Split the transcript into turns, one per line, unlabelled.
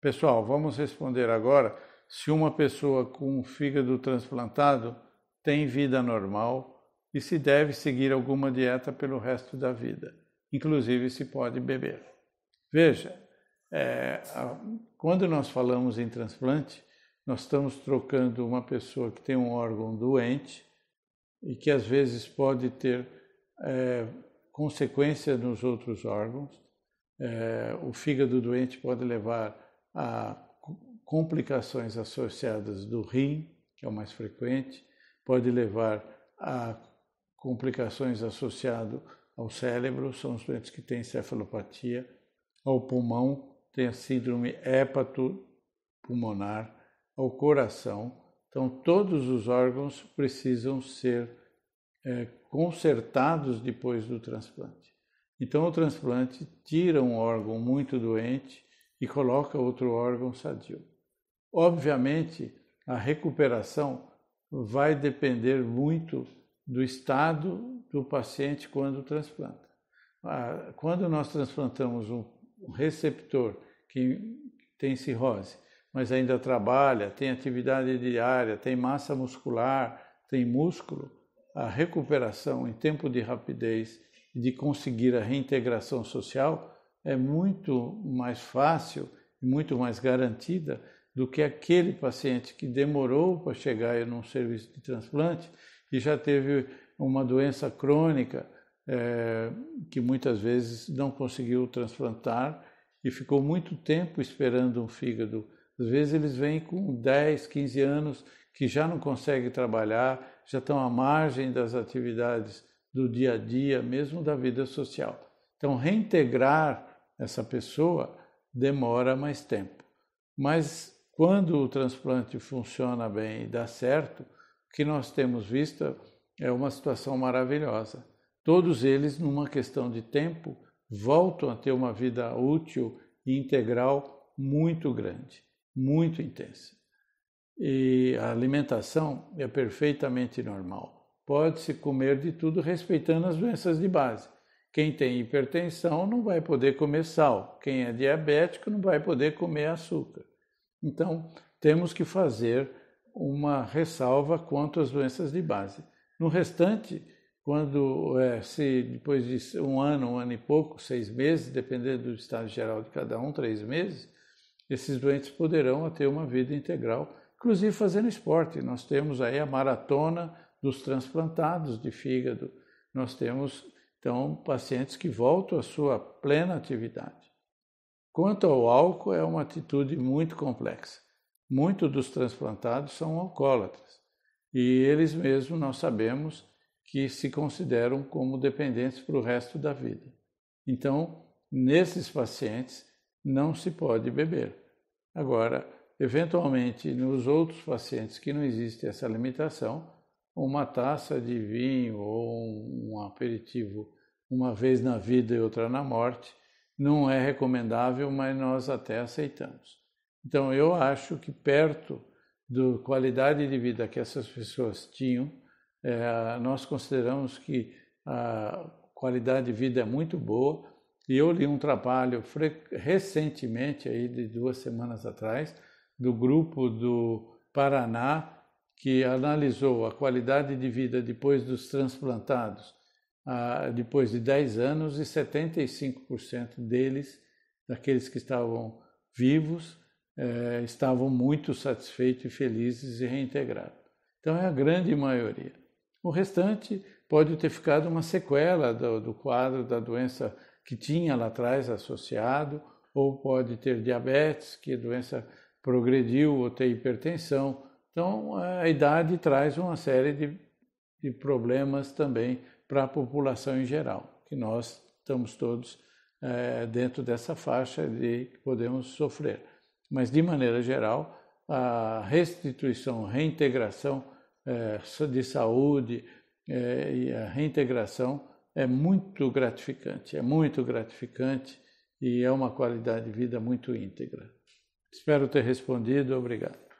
Pessoal, vamos responder agora se uma pessoa com um fígado transplantado tem vida normal e se deve seguir alguma dieta pelo resto da vida, inclusive se pode beber. Veja, é, a, quando nós falamos em transplante, nós estamos trocando uma pessoa que tem um órgão doente e que às vezes pode ter é, consequência nos outros órgãos. É, o fígado doente pode levar a complicações associadas do rim, que é o mais frequente, pode levar a complicações associadas ao cérebro, são os doentes que têm cefalopatia, ao pulmão, tem a síndrome hepatopulmonar, ao coração. Então, todos os órgãos precisam ser é, consertados depois do transplante. Então, o transplante tira um órgão muito doente e coloca outro órgão sadio. Obviamente, a recuperação vai depender muito do estado do paciente quando transplanta. Ah, quando nós transplantamos um receptor que tem cirrose, mas ainda trabalha, tem atividade diária, tem massa muscular, tem músculo, a recuperação em tempo de rapidez e de conseguir a reintegração social é muito mais fácil e muito mais garantida do que aquele paciente que demorou para chegar em um serviço de transplante e já teve uma doença crônica é, que muitas vezes não conseguiu transplantar e ficou muito tempo esperando um fígado. Às vezes eles vêm com 10, 15 anos que já não consegue trabalhar, já estão à margem das atividades do dia a dia, mesmo da vida social. Então, reintegrar essa pessoa demora mais tempo. Mas quando o transplante funciona bem e dá certo, o que nós temos visto é uma situação maravilhosa. Todos eles, numa questão de tempo, voltam a ter uma vida útil e integral muito grande, muito intensa e a alimentação é perfeitamente normal. Pode-se comer de tudo respeitando as doenças de base. Quem tem hipertensão não vai poder comer sal, quem é diabético não vai poder comer açúcar. Então, temos que fazer uma ressalva quanto às doenças de base. No restante, quando é, se depois de um ano, um ano e pouco, seis meses, dependendo do estado geral de cada um, três meses, esses doentes poderão ter uma vida integral inclusive fazendo esporte. Nós temos aí a maratona dos transplantados de fígado. Nós temos, então, pacientes que voltam à sua plena atividade. Quanto ao álcool, é uma atitude muito complexa. Muitos dos transplantados são alcoólatras e eles mesmos nós sabemos que se consideram como dependentes para o resto da vida. Então, nesses pacientes, não se pode beber. Agora, Eventualmente, nos outros pacientes que não existe essa limitação, uma taça de vinho ou um aperitivo uma vez na vida e outra na morte não é recomendável, mas nós até aceitamos. Então, eu acho que perto da qualidade de vida que essas pessoas tinham, é, nós consideramos que a qualidade de vida é muito boa. E eu li um trabalho recentemente, aí de duas semanas atrás, do grupo do Paraná, que analisou a qualidade de vida depois dos transplantados, ah, depois de 10 anos, e 75% deles, daqueles que estavam vivos, eh, estavam muito satisfeitos e felizes e reintegrados. Então é a grande maioria. O restante pode ter ficado uma sequela do, do quadro da doença que tinha lá atrás associado, ou pode ter diabetes, que é doença progrediu ou tem hipertensão. Então, a idade traz uma série de, de problemas também para a população em geral, que nós estamos todos é, dentro dessa faixa de que podemos sofrer. Mas, de maneira geral, a restituição, reintegração é, de saúde é, e a reintegração é muito gratificante, é muito gratificante e é uma qualidade de vida muito íntegra. Espero ter respondido. Obrigado.